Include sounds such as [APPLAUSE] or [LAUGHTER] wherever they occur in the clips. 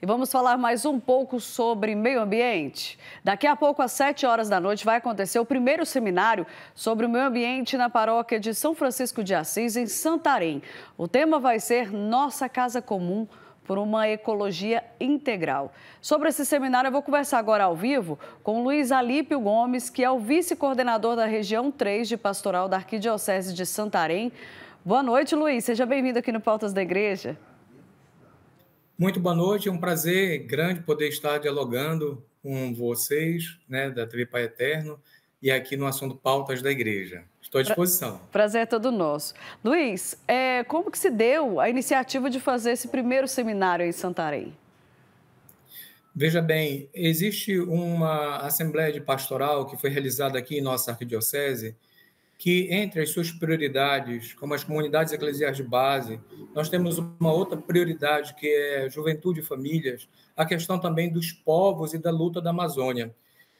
E vamos falar mais um pouco sobre meio ambiente. Daqui a pouco, às 7 horas da noite, vai acontecer o primeiro seminário sobre o meio ambiente na paróquia de São Francisco de Assis, em Santarém. O tema vai ser Nossa Casa Comum por uma Ecologia Integral. Sobre esse seminário, eu vou conversar agora ao vivo com Luiz Alípio Gomes, que é o vice-coordenador da região 3 de Pastoral da Arquidiocese de Santarém. Boa noite, Luiz. Seja bem-vindo aqui no Pautas da Igreja. Muito boa noite, é um prazer grande poder estar dialogando com vocês, né, da TV Pai Eterno, e aqui no assunto Pautas da Igreja. Estou à disposição. Prazer é todo nosso. Luiz, é, como que se deu a iniciativa de fazer esse primeiro seminário em Santarém? Veja bem, existe uma assembleia de pastoral que foi realizada aqui em nossa arquidiocese, que entre as suas prioridades, como as comunidades eclesiais de base, nós temos uma outra prioridade que é juventude e famílias, a questão também dos povos e da luta da Amazônia.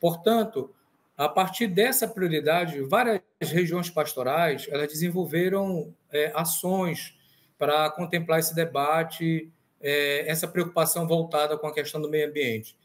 Portanto, a partir dessa prioridade, várias regiões pastorais elas desenvolveram é, ações para contemplar esse debate, é, essa preocupação voltada com a questão do meio ambiente.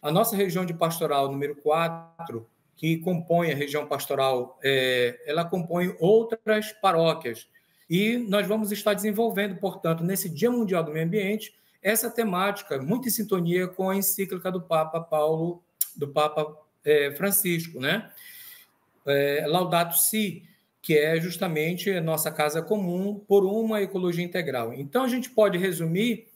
A nossa região de pastoral número 4, que compõe a região pastoral, é, ela compõe outras paróquias. E nós vamos estar desenvolvendo, portanto, nesse Dia Mundial do Meio Ambiente, essa temática muito em sintonia com a encíclica do Papa Paulo, do Papa é, Francisco, né? É, Laudato Si, que é justamente a nossa casa comum por uma ecologia integral. Então a gente pode resumir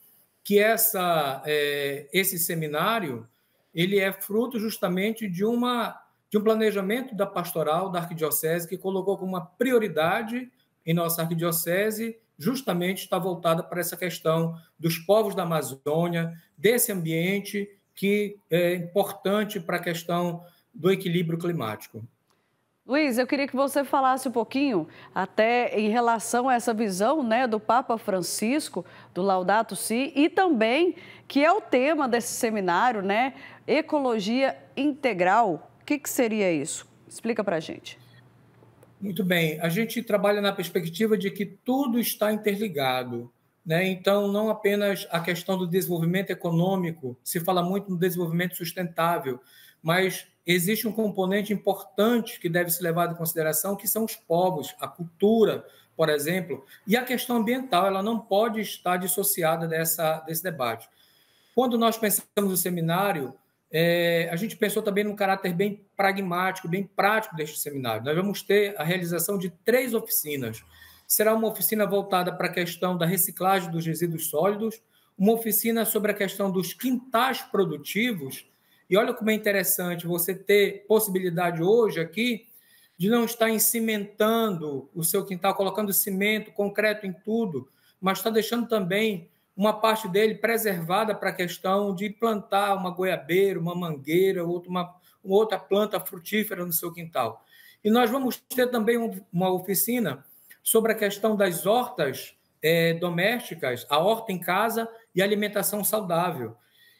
que essa, é, esse seminário ele é fruto justamente de uma de um planejamento da pastoral da arquidiocese que colocou como uma prioridade em nossa arquidiocese justamente está voltada para essa questão dos povos da Amazônia, desse ambiente que é importante para a questão do equilíbrio climático. Luiz, eu queria que você falasse um pouquinho até em relação a essa visão né, do Papa Francisco, do Laudato Si, e também que é o tema desse seminário, né, Ecologia Integral, que, que seria isso? Explica para a gente. Muito bem. A gente trabalha na perspectiva de que tudo está interligado. Né? Então, não apenas a questão do desenvolvimento econômico, se fala muito no desenvolvimento sustentável, mas existe um componente importante que deve ser levado em consideração, que são os povos, a cultura, por exemplo, e a questão ambiental, ela não pode estar dissociada dessa, desse debate. Quando nós pensamos no seminário, é, a gente pensou também num caráter bem pragmático, bem prático deste seminário. Nós vamos ter a realização de três oficinas. Será uma oficina voltada para a questão da reciclagem dos resíduos sólidos, uma oficina sobre a questão dos quintais produtivos. E olha como é interessante você ter possibilidade hoje aqui de não estar encimentando o seu quintal, colocando cimento, concreto em tudo, mas está deixando também uma parte dele preservada para a questão de plantar uma goiabeira, uma mangueira, uma, uma outra planta frutífera no seu quintal. E nós vamos ter também uma oficina sobre a questão das hortas é, domésticas, a horta em casa e alimentação saudável.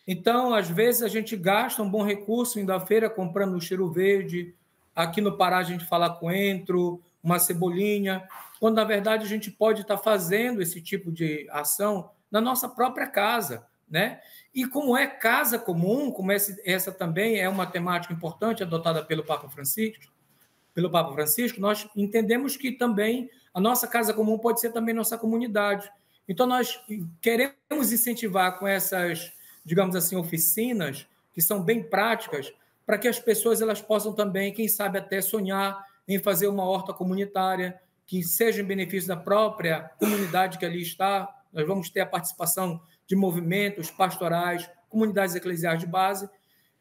Então, às vezes, a gente gasta um bom recurso indo à feira comprando um cheiro verde, aqui no Pará a gente fala coentro, uma cebolinha, quando na verdade a gente pode estar fazendo esse tipo de ação na nossa própria casa, né? E como é casa comum, como essa também é uma temática importante adotada pelo Papa Francisco, pelo Papa Francisco, nós entendemos que também a nossa casa comum pode ser também nossa comunidade. Então nós queremos incentivar com essas, digamos assim, oficinas que são bem práticas para que as pessoas elas possam também, quem sabe até sonhar em fazer uma horta comunitária que seja em benefício da própria comunidade que ali está, nós vamos ter a participação de movimentos pastorais, comunidades eclesiais de base.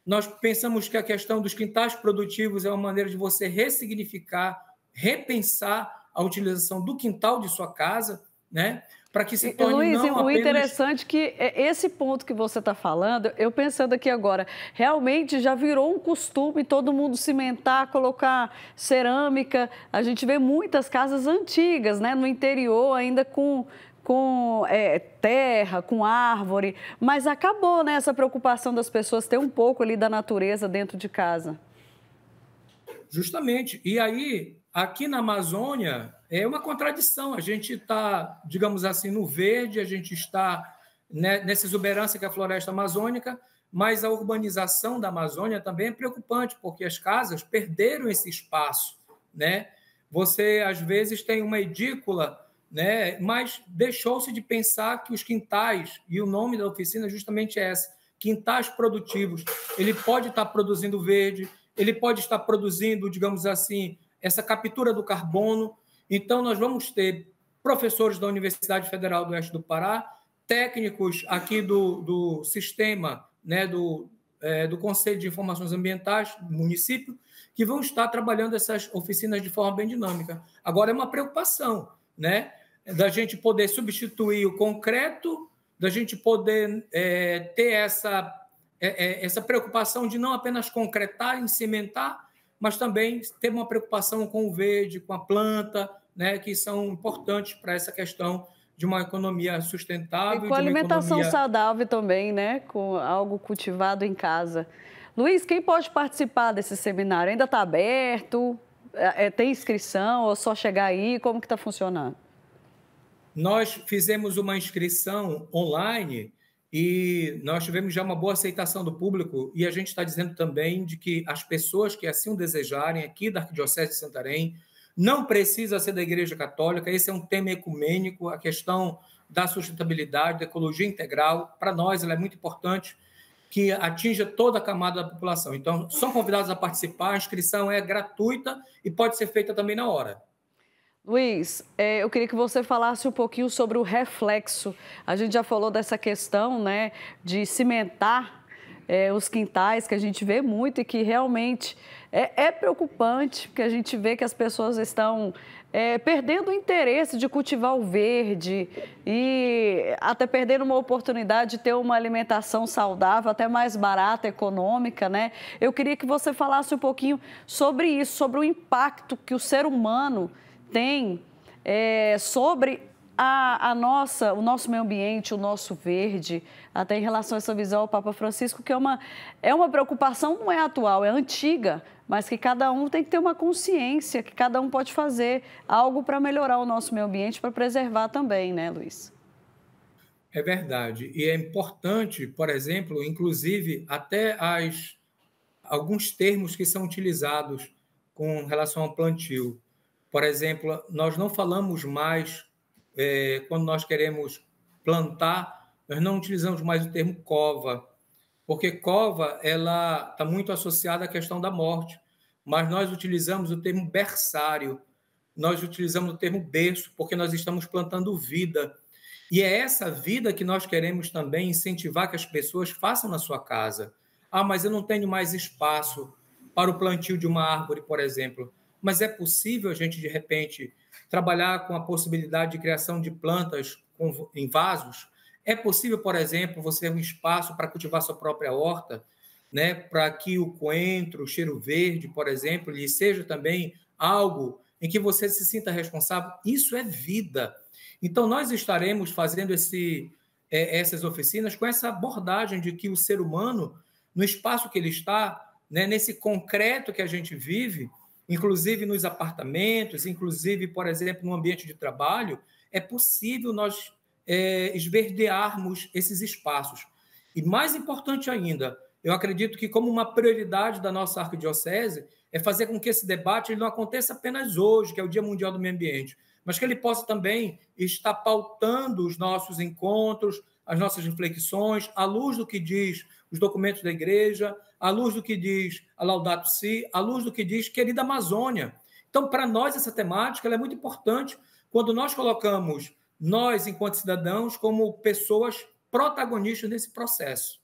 Nós pensamos que a questão dos quintais produtivos é uma maneira de você ressignificar, repensar a utilização do quintal de sua casa, né? Para que se torne Luiz, não o apenas... interessante é que é esse ponto que você está falando, eu pensando aqui agora, realmente já virou um costume todo mundo cimentar, colocar cerâmica. A gente vê muitas casas antigas, né, no interior ainda com com é, terra, com árvore, mas acabou né, essa preocupação das pessoas ter um pouco ali da natureza dentro de casa. Justamente. E aí, aqui na Amazônia, é uma contradição. A gente está, digamos assim, no verde, a gente está né, nessa exuberância que é a floresta amazônica, mas a urbanização da Amazônia também é preocupante, porque as casas perderam esse espaço. Né? Você, às vezes, tem uma edícula né? mas deixou-se de pensar que os quintais, e o nome da oficina é justamente esse, quintais produtivos, ele pode estar produzindo verde, ele pode estar produzindo, digamos assim, essa captura do carbono. Então, nós vamos ter professores da Universidade Federal do Oeste do Pará, técnicos aqui do, do sistema, né, do, é, do Conselho de Informações Ambientais do município, que vão estar trabalhando essas oficinas de forma bem dinâmica. Agora, é uma preocupação, né? da gente poder substituir o concreto, da gente poder é, ter essa, é, é, essa preocupação de não apenas concretar e cimentar, mas também ter uma preocupação com o verde, com a planta, né, que são importantes para essa questão de uma economia sustentável. E com alimentação economia... saudável também, né? Com algo cultivado em casa. Luiz, quem pode participar desse seminário? Ainda está aberto? É, é, tem inscrição ou é só chegar aí? Como que está funcionando? Nós fizemos uma inscrição online e nós tivemos já uma boa aceitação do público e a gente está dizendo também de que as pessoas que assim o desejarem aqui da Arquidiocese de Santarém não precisa ser da Igreja Católica, esse é um tema ecumênico, a questão da sustentabilidade, da ecologia integral, para nós ela é muito importante que atinja toda a camada da população. Então, são convidados a participar, a inscrição é gratuita e pode ser feita também na hora. Luiz, é, eu queria que você falasse um pouquinho sobre o reflexo. A gente já falou dessa questão né, de cimentar é, os quintais, que a gente vê muito e que realmente é, é preocupante, porque a gente vê que as pessoas estão é, perdendo o interesse de cultivar o verde e até perdendo uma oportunidade de ter uma alimentação saudável, até mais barata, econômica, né? Eu queria que você falasse um pouquinho sobre isso, sobre o impacto que o ser humano tem é, sobre a, a, nossa, o nosso meio ambiente, o nosso verde, até em relação a essa visão ao Papa Francisco, que é uma, é uma preocupação, não é atual, é antiga, mas que cada um tem que ter uma consciência, que cada um pode fazer algo para melhorar o nosso meio ambiente, para preservar também, né, Luiz? É verdade. E é importante, por exemplo, inclusive até as, alguns termos que são utilizados com relação ao plantio. Por exemplo, nós não falamos mais, é, quando nós queremos plantar, nós não utilizamos mais o termo cova, porque cova ela está muito associada à questão da morte, mas nós utilizamos o termo berçário, nós utilizamos o termo berço, porque nós estamos plantando vida. E é essa vida que nós queremos também incentivar que as pessoas façam na sua casa. Ah, mas eu não tenho mais espaço para o plantio de uma árvore, por exemplo mas é possível a gente, de repente, trabalhar com a possibilidade de criação de plantas com, em vasos? É possível, por exemplo, você ter um espaço para cultivar sua própria horta, né, para que o coentro, o cheiro verde, por exemplo, lhe seja também algo em que você se sinta responsável. Isso é vida. Então, nós estaremos fazendo esse, é, essas oficinas com essa abordagem de que o ser humano, no espaço que ele está, né, nesse concreto que a gente vive, inclusive nos apartamentos, inclusive, por exemplo, no ambiente de trabalho, é possível nós é, esverdearmos esses espaços. E mais importante ainda, eu acredito que como uma prioridade da nossa arquidiocese é fazer com que esse debate não aconteça apenas hoje, que é o Dia Mundial do Meio Ambiente, mas que ele possa também estar pautando os nossos encontros, as nossas reflexões, à luz do que diz os documentos da igreja, à luz do que diz a Laudato Si, à luz do que diz Querida Amazônia. Então, para nós, essa temática é muito importante quando nós colocamos nós, enquanto cidadãos, como pessoas protagonistas nesse processo.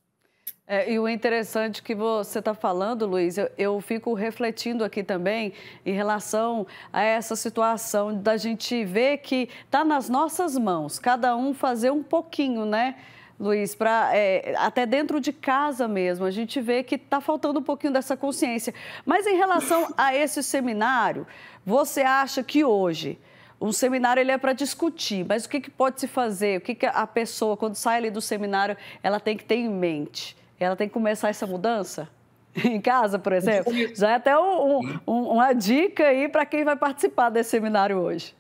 É, e o interessante que você está falando, Luiz, eu, eu, fico refletindo aqui também em relação a essa situação da gente ver que está nas nossas mãos, cada um fazer um pouquinho, né? Luiz, pra, é, até dentro de casa mesmo, a gente vê que está faltando um pouquinho dessa consciência. Mas em relação a esse seminário, você acha que hoje um seminário ele é para discutir, mas o que, que pode se fazer? O que, que a pessoa, quando sai ali do seminário, ela tem que ter em mente? Ela tem que começar essa mudança? em casa, por exemplo? Já é até um, um, uma dica aí para quem vai participar desse seminário hoje.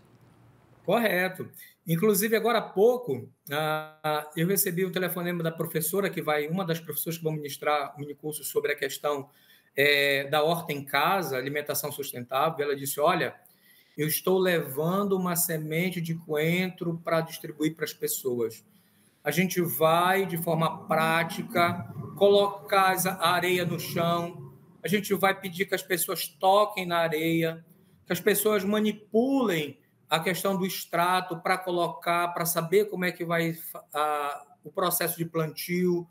Correto. Inclusive, agora há pouco, ah, ah, eu recebi um telefonema da professora que vai, uma das professoras que vão ministrar o um minicurso sobre a questão é, da horta em casa, alimentação sustentável. Ela disse: Olha, eu estou levando uma semente de coentro para distribuir para as pessoas. A gente vai, de forma prática, colocar a areia no chão, a gente vai pedir que as pessoas toquem na areia, que as pessoas manipulem a questão do extrato para colocar, para saber como é que vai a, o processo de plantio.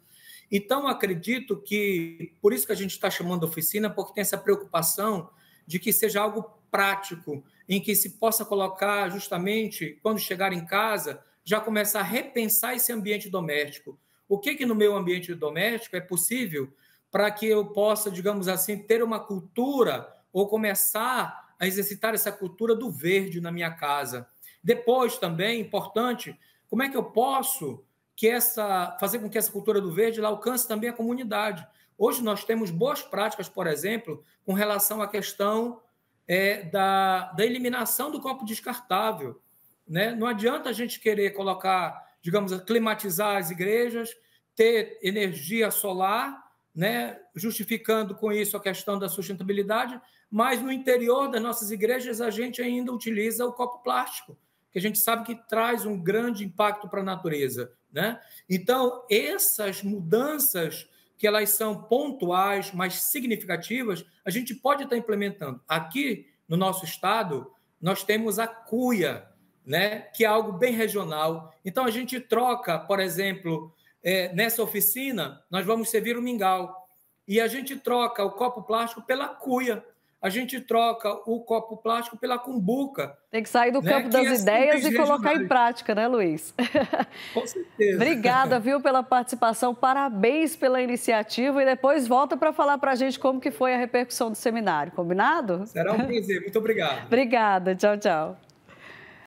Então, acredito que, por isso que a gente está chamando oficina, porque tem essa preocupação de que seja algo prático, em que se possa colocar justamente, quando chegar em casa, já começar a repensar esse ambiente doméstico. O que, que no meu ambiente doméstico é possível para que eu possa, digamos assim, ter uma cultura ou começar a exercitar essa cultura do verde na minha casa. Depois também, importante, como é que eu posso que essa fazer com que essa cultura do verde alcance também a comunidade? Hoje nós temos boas práticas, por exemplo, com relação à questão é, da, da eliminação do copo descartável. Né? Não adianta a gente querer colocar, digamos, climatizar as igrejas, ter energia solar, né? justificando com isso a questão da sustentabilidade, mas no interior das nossas igrejas a gente ainda utiliza o copo plástico, que a gente sabe que traz um grande impacto para a natureza. Né? Então, essas mudanças que elas são pontuais, mas significativas, a gente pode estar implementando. Aqui no nosso estado, nós temos a cuia, né? que é algo bem regional. Então, a gente troca, por exemplo, é, nessa oficina, nós vamos servir o mingau. E a gente troca o copo plástico pela cuia a gente troca o copo plástico pela cumbuca. Tem que sair do né? campo das é ideias e colocar em prática, né, Luiz? Com certeza. Obrigada, viu, pela participação. Parabéns pela iniciativa e depois volta para falar para a gente como que foi a repercussão do seminário, combinado? Será um prazer. Muito obrigado. [LAUGHS] Obrigada. Tchau, tchau.